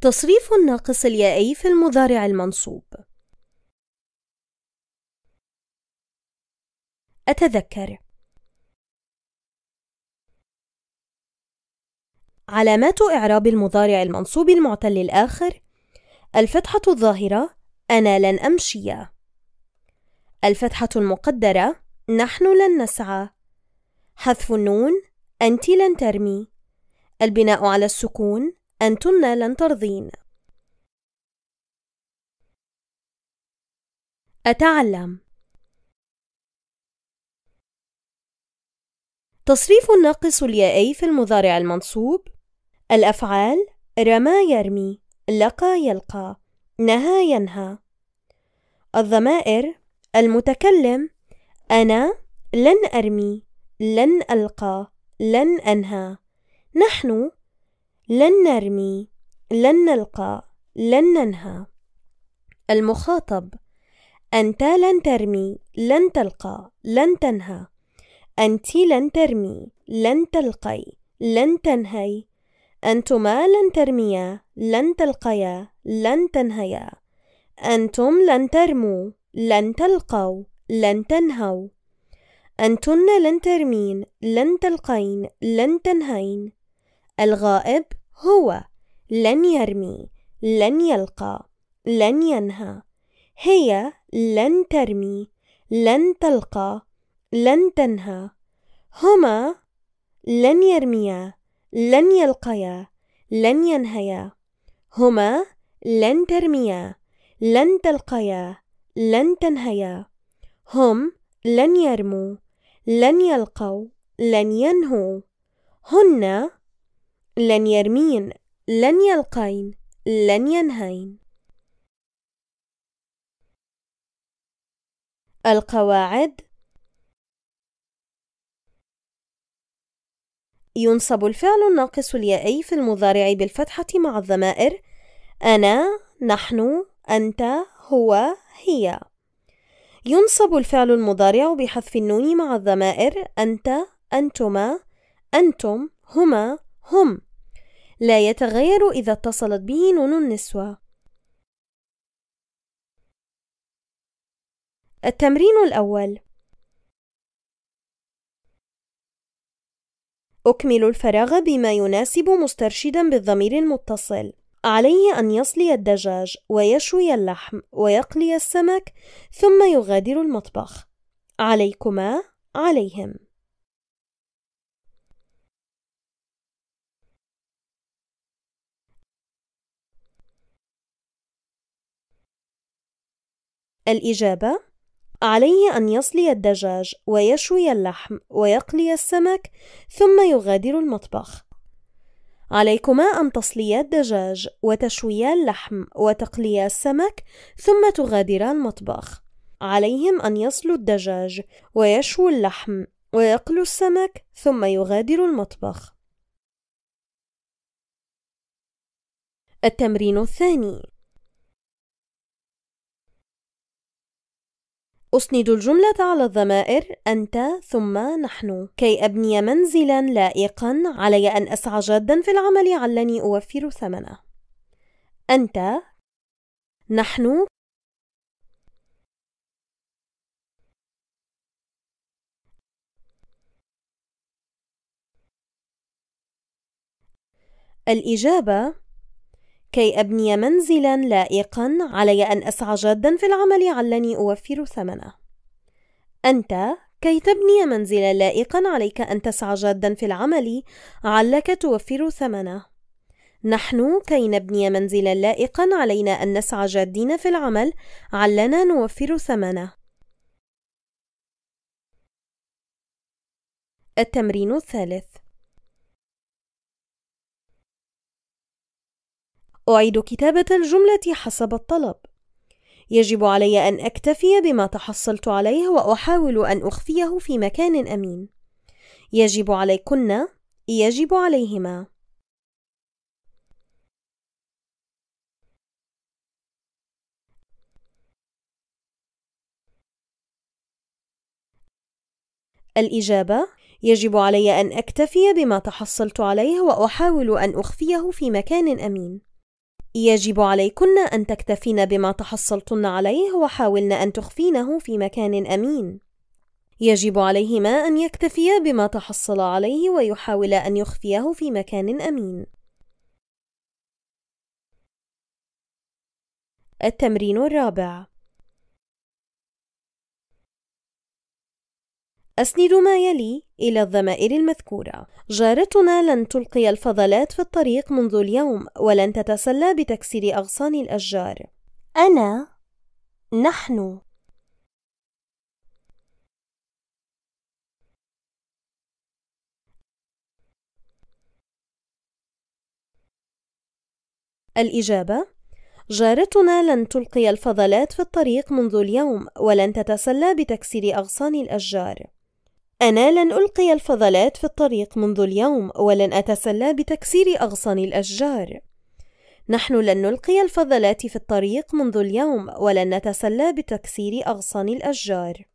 تصريف الناقص اليائي في المضارع المنصوب أتذكر علامات إعراب المضارع المنصوب المعتل الآخر الفتحة الظاهرة أنا لن أمشي الفتحة المقدرة نحن لن نسعى حذف النون أنت لن ترمي البناء على السكون أنتن لن ترضين أتعلم تصريف الناقص اليائي في المضارع المنصوب الأفعال رمى يرمي لقى يلقى نهى ينهى الضمائر المتكلم أنا لن أرمي لن ألقى لن أنهى نحن لن نرمي لن نلقى لن ننهى المخاطب أنت لن ترمي لن تلقى لن تنهى أنت لن ترمي لن تلقي لن تنهي أنتما لن ترميا لن تلقيا لن تنهيا أنتم لن ترموا لن تلقوا لن تنهوا أنتن لن ترمين لن تلقين لن تنهين الغائب هو لن يرمي لن يلقى لن ينهى هي لن ترمي لن تلقى لن تنهى هما لن يرميا لن يلقيا لن ينهيا هما لن ترميا لن تلقيا لن تنهيا هم لن يرموا لن يلقوا لن ينهوا هن لن يرمين لن يلقين لن ينهين القواعد ينصب الفعل الناقص اليائي في المضارع بالفتحة مع الضمائر أنا، نحن، أنت، هو، هي. ينصب الفعل المضارع بحذف النون مع الضمائر أنت، أنتما، أنتم، هما، هم. لا يتغير إذا اتصلت به نون النسوة التمرين الأول أكمل الفراغ بما يناسب مسترشدا بالضمير المتصل عليه أن يصلي الدجاج ويشوي اللحم ويقلي السمك ثم يغادر المطبخ عليكما عليهم الإجابة عليه أن يصلي الدجاج ويشوي اللحم ويقلي السمك ثم يغادر المطبخ. عليكما أن تصليا الدجاج وتشويا اللحم وتقليا السمك ثم تغادرا المطبخ. عليهم أن يصلوا الدجاج ويشووا اللحم ويقلوا السمك ثم يغادروا المطبخ. التمرين الثاني أسند الجملة على الضمائر أنت ثم نحن كي أبني منزلا لائقا علي أن أسعى جادا في العمل علني أوفر ثمنه أنت نحن الإجابة كي أبني منزلا لائقا علي أن أسعى جادا في العمل علني أوفر ثمنه أنت كي تبني منزلا لائقا عليك أن تسعى جادا في العمل علك توفر ثمنه نحن كي نبني منزلا لائقا علينا أن نسعى جادين في العمل علنا نوفر ثمنه التمرين الثالث أعيد كتابة الجملة حسب الطلب. يجب علي أن أكتفي بما تحصلت عليه وأحاول أن أخفيه في مكان أمين. يجب عليكن، يجب عليهما. الإجابة: يجب علي أن أكتفي بما تحصلت عليه وأحاول أن أخفيه في مكان أمين. يجب عليكن أن تكتفين بما تحصلتن عليه وحاولن أن تخفينه في مكان أمين. يجب عليهما أن يكتفيا بما تحصل عليه ويحاول أن يخفيه في مكان أمين. التمرين الرابع أسند ما يلي إلى الضمائر المذكورة جارتنا لن تلقي الفضلات في الطريق منذ اليوم ولن تتسلى بتكسير أغصان الأشجار أنا نحن الإجابة جارتنا لن تلقي الفضلات في الطريق منذ اليوم ولن تتسلى بتكسير أغصان الأشجار أنا لن ألقي الفضلات في الطريق منذ اليوم ولن أتسلى بتكسير أغصان الأشجار. نحن لن نلقي الفضلات في الطريق منذ اليوم ولن نتسلى بتكسير أغصان الأشجار.